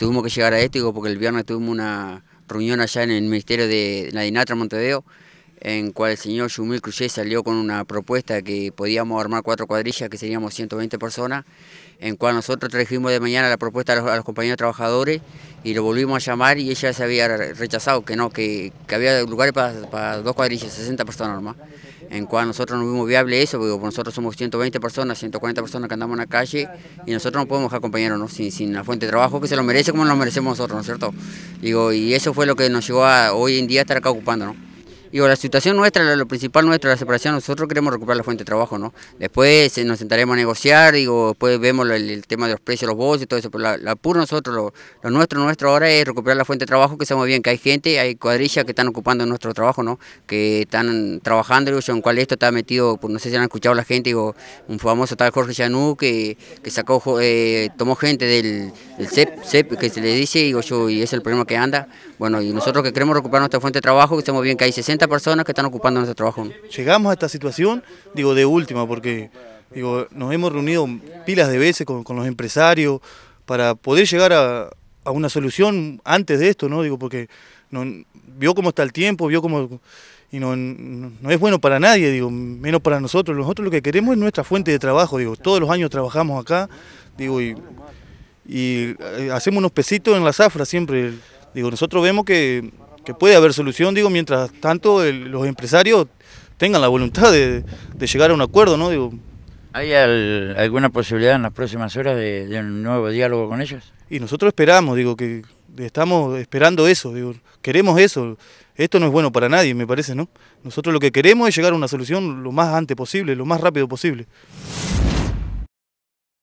tuvimos que llegar a esto, porque el viernes tuvimos una reunión allá en el Ministerio de la Dinatra, Montevideo, en cual el señor Jumil Cruyé salió con una propuesta que podíamos armar cuatro cuadrillas, que seríamos 120 personas, en cual nosotros trajimos de mañana la propuesta a los, compañeros trabajadores y lo volvimos a llamar y ella se había rechazado, que no, que, había lugares para, dos cuadrillas, 60 personas nomás, en cual nosotros no vimos viable eso, porque nosotros somos 120 personas, 140 personas que andamos en la calle y nosotros no podemos acompañarnos sin, la fuente de trabajo que se lo merece como nos lo merecemos nosotros, ¿no es cierto? Digo, y eso fue lo que nos llevó a hoy en día estar acá ocupando, ¿no? Digo, la situación nuestra, lo principal nuestro, la separación, nosotros queremos recuperar la fuente de trabajo, ¿no? Después eh, nos sentaremos a negociar, digo, después vemos el, tema de los precios, los bolsos y todo eso, pero la, la nosotros, lo, nuestro, nuestro ahora es recuperar la fuente de trabajo, que sabemos bien que hay gente, hay cuadrillas que están ocupando nuestro trabajo, ¿no? Que están trabajando, digo, en cual esto está metido, pues, no sé si han escuchado la gente, digo, un famoso tal Jorge Yanú que, que sacó, eh, tomó gente del el CEP, e que se le dice y, yo, y es el problema que anda. Bueno, y nosotros que queremos recuperar nuestra fuente de trabajo, que estamos bien que hay 60 personas que están ocupando nuestro trabajo. Llegamos a esta situación, digo, de última, porque digo, nos hemos reunido pilas de veces con, los empresarios para poder llegar a, una solución antes de esto, ¿no? Digo, porque no, vio cómo está el tiempo, vio cómo y no, no, es bueno para nadie, digo, menos para nosotros. Nosotros lo que queremos es nuestra fuente de trabajo, digo, todos los años trabajamos acá, digo, y y eh, hacemos unos pesitos en la zafra siempre. Digo, nosotros vemos que, que puede haber solución, digo, mientras tanto los empresarios tengan la voluntad de, de, llegar a un acuerdo, ¿no? Digo, ¿Hay alguna posibilidad en las próximas horas de, de, un nuevo diálogo con ellos? Y nosotros esperamos, digo, que estamos esperando eso, digo, queremos eso. Esto no es bueno para nadie, me parece, ¿no? Nosotros lo que queremos es llegar a una solución lo más antes posible, lo más rápido posible.